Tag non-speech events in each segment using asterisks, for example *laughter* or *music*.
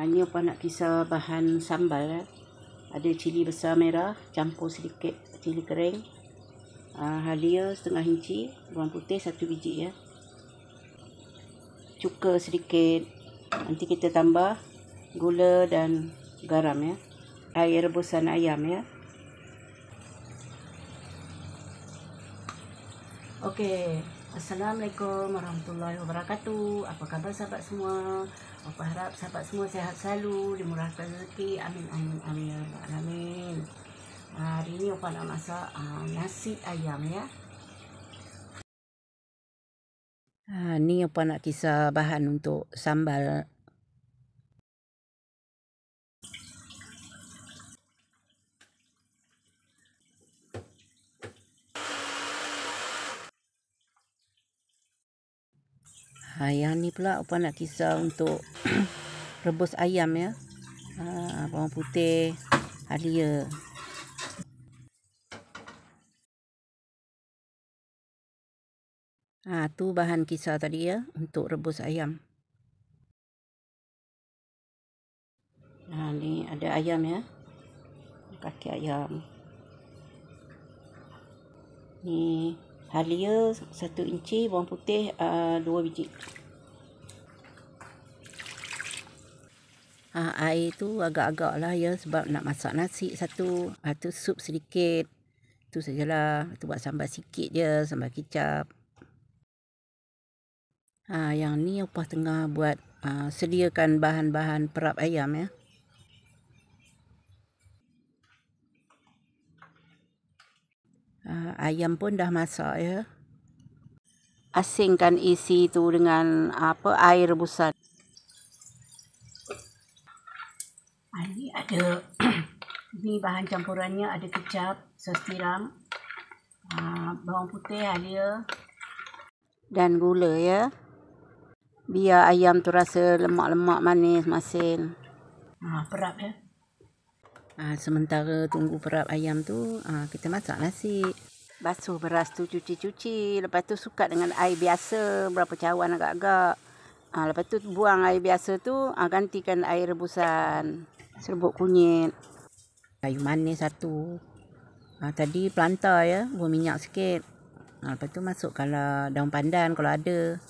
Hanya apa nak kisah bahan sambal. Eh. Ada cili besar merah, campur sedikit cili kering. Uh, halia setengah inci, bawang putih satu biji ya. Eh. Cuka sedikit. Nanti kita tambah gula dan garam ya. Eh. Air rebusan ayam ya. Eh. Okey, Assalamualaikum warahmatullahi wabarakatuh Apa khabar sahabat semua Apa harap sahabat semua sehat selalu Dimurahkan rezeki Amin amin amin ya Amin Hari ini Opa nak masak uh, nasi ayam ya Ha, ni apa nak kisah bahan untuk sambal Ha, yang ni pula apa nak kisah untuk *clears throat* rebus ayam ya. Ha, bawang putih, halia. Ha, tu bahan kisah tadi ya untuk rebus ayam. Ha, ni ada ayam ya. Kaki ayam. Ni halia satu inci bawang putih uh, biji ha, air tu agak-agak lah ya sebab nak masak nasi satu ha, tu sup sedikit tu sajalah tu buat sambal sikit je sambal kicap ha, yang ni opah tengah buat uh, sediakan bahan-bahan perap ayam ya uh, ayam pun dah masak ya asingkan isi tu dengan apa air rebusan ini ada *clears throat* ni bahan campurannya ada kecap saus tiram uh, bawang putih halia dan gula ya biar ayam tu rasa lemak-lemak manis masin ha, perap ya Ha, sementara tunggu perap ayam tu, ha, kita masak nasi. Basuh beras tu cuci-cuci. Lepas tu sukat dengan air biasa. Berapa cawan agak-agak. Ha, lepas tu buang air biasa tu. Ha, gantikan air rebusan. Serbuk kunyit. Kayu manis satu. Ha, tadi pelanta ya. Buang minyak sikit. Ha, lepas tu kalau daun pandan kalau ada.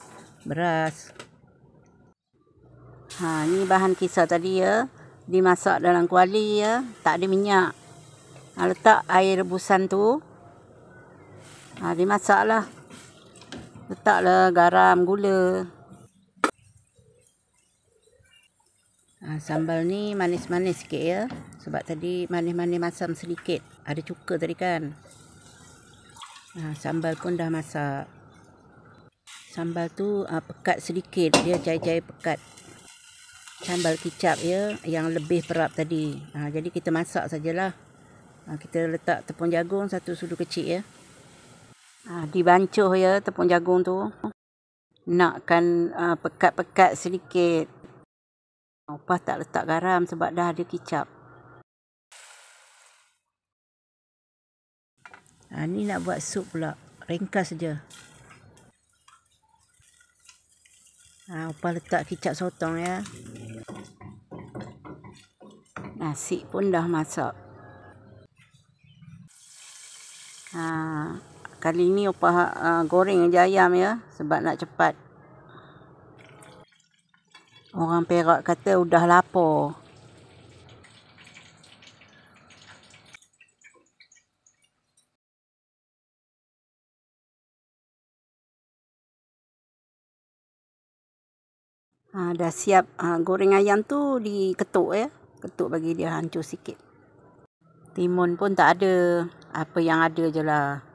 Beras. Ha, ni bahan kisar tadi ya dimasak dalam kuali ya. Tak ada minyak. Ha, letak air rebusan tu. Ha, dimasaklah. Letaklah garam, gula. Ha, sambal ni manis-manis sikit ya. Sebab tadi manis-manis masam sedikit. Ada cuka tadi kan. Ha, sambal pun dah masak. Sambal tu ha, pekat sedikit. Dia jai-jai pekat sambal kicap ya yang lebih perap tadi. Ha, jadi kita masak sajalah. Ha, kita letak tepung jagung satu sudu kecil ya. Ha, dibancuh ya tepung jagung tu. Nakkan ha, pekat-pekat uh, sedikit. Opah ha, tak letak garam sebab dah ada kicap. Ha, ni nak buat sup pula. Ringkas saja. Ha, Opah letak kicap sotong Ya. Nasi pun dah masak. Ha, kali ni opa uh, goreng je ayam ya sebab nak cepat. Orang Perak kata udah lapar. Ha, dah siap ha, goreng ayam tu diketuk ya. Eh? ketuk bagi dia hancur sikit. Timun pun tak ada. Apa yang ada je lah.